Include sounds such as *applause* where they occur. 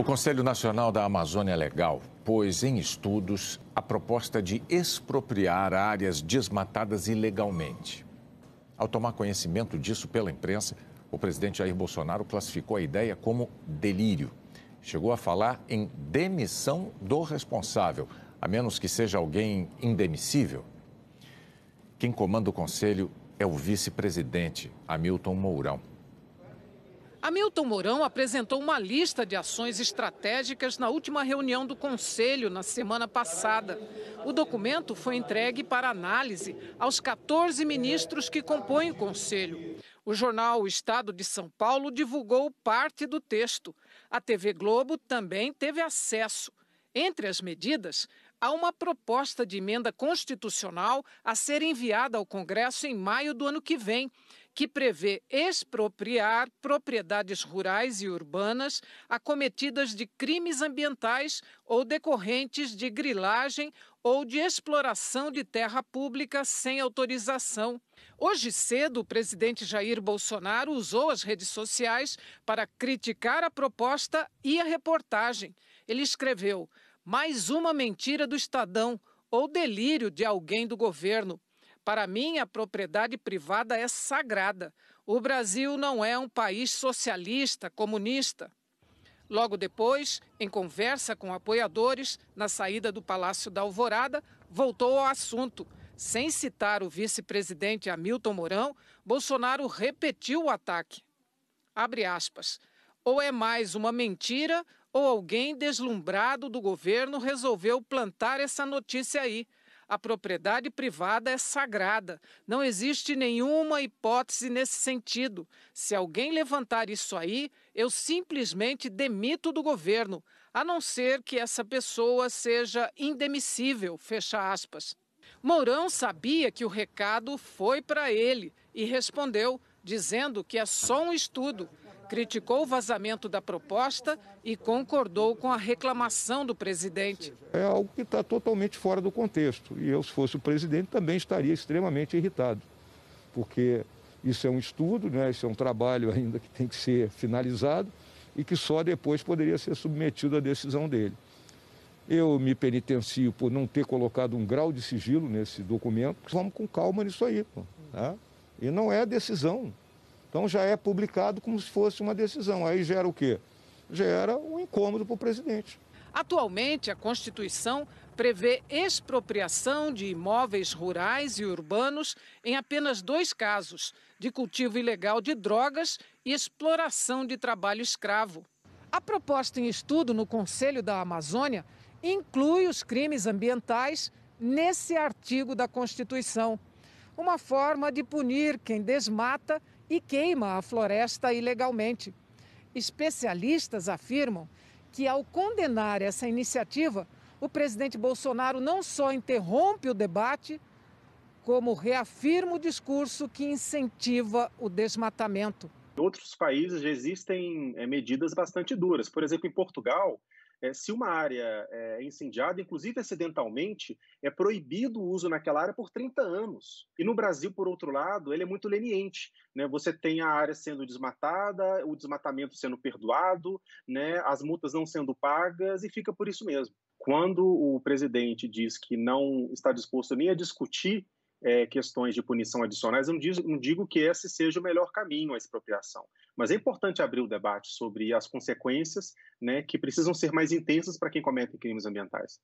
O Conselho Nacional da Amazônia é Legal pôs em estudos a proposta de expropriar áreas desmatadas ilegalmente. Ao tomar conhecimento disso pela imprensa, o presidente Jair Bolsonaro classificou a ideia como delírio. Chegou a falar em demissão do responsável, a menos que seja alguém indemissível. Quem comanda o conselho é o vice-presidente, Hamilton Mourão. Hamilton Mourão apresentou uma lista de ações estratégicas na última reunião do Conselho, na semana passada. O documento foi entregue para análise aos 14 ministros que compõem o Conselho. O jornal O Estado de São Paulo divulgou parte do texto. A TV Globo também teve acesso. Entre as medidas, há uma proposta de emenda constitucional a ser enviada ao Congresso em maio do ano que vem que prevê expropriar propriedades rurais e urbanas acometidas de crimes ambientais ou decorrentes de grilagem ou de exploração de terra pública sem autorização. Hoje cedo, o presidente Jair Bolsonaro usou as redes sociais para criticar a proposta e a reportagem. Ele escreveu: mais uma mentira do Estadão ou delírio de alguém do governo. Para mim, a propriedade privada é sagrada. O Brasil não é um país socialista, comunista. Logo depois, em conversa com apoiadores, na saída do Palácio da Alvorada, voltou ao assunto. Sem citar o vice-presidente Hamilton Mourão, Bolsonaro repetiu o ataque. Abre aspas. Ou é mais uma mentira, ou alguém deslumbrado do governo resolveu plantar essa notícia aí. A propriedade privada é sagrada. Não existe nenhuma hipótese nesse sentido. Se alguém levantar isso aí, eu simplesmente demito do governo, a não ser que essa pessoa seja indemissível. Fecha aspas. Mourão sabia que o recado foi para ele e respondeu, dizendo que é só um estudo criticou o vazamento da proposta e concordou com a reclamação do presidente. É algo que está totalmente fora do contexto. E eu, se fosse o presidente, também estaria extremamente irritado, porque isso é um estudo, né? isso é um trabalho *laughs* ainda que tem que ser finalizado e que só depois poderia ser submetido à decisão dele. Eu me penitencio por não ter colocado um grau de sigilo nesse documento. Vamos com calma nisso aí. Pô, tá? E não é decisão então já é publicado como se fosse uma decisão. Aí gera o quê? Gera um incômodo para o presidente. Atualmente, a Constituição prevê expropriação de imóveis rurais e urbanos em apenas dois casos: de cultivo ilegal de drogas e exploração de trabalho escravo. A proposta em estudo no Conselho da Amazônia inclui os crimes ambientais nesse artigo da Constituição. Uma forma de punir quem desmata e queima a floresta ilegalmente. Especialistas afirmam que, ao condenar essa iniciativa, o presidente Bolsonaro não só interrompe o debate, como reafirma o discurso que incentiva o desmatamento. Em outros países já existem eh, medidas bastante duras. Por exemplo, em Portugal, é, se uma área é, é incendiada, inclusive acidentalmente, é proibido o uso naquela área por 30 anos. E no Brasil, por outro lado, ele é muito leniente. Né? Você tem a área sendo desmatada, o desmatamento sendo perdoado, né? as multas não sendo pagas, e fica por isso mesmo. Quando o presidente diz que não está disposto nem a discutir é, questões de punição adicionais, eu não digo, não digo que esse seja o melhor caminho à expropriação, mas é importante abrir o debate sobre as consequências né, que precisam ser mais intensas para quem comete crimes ambientais.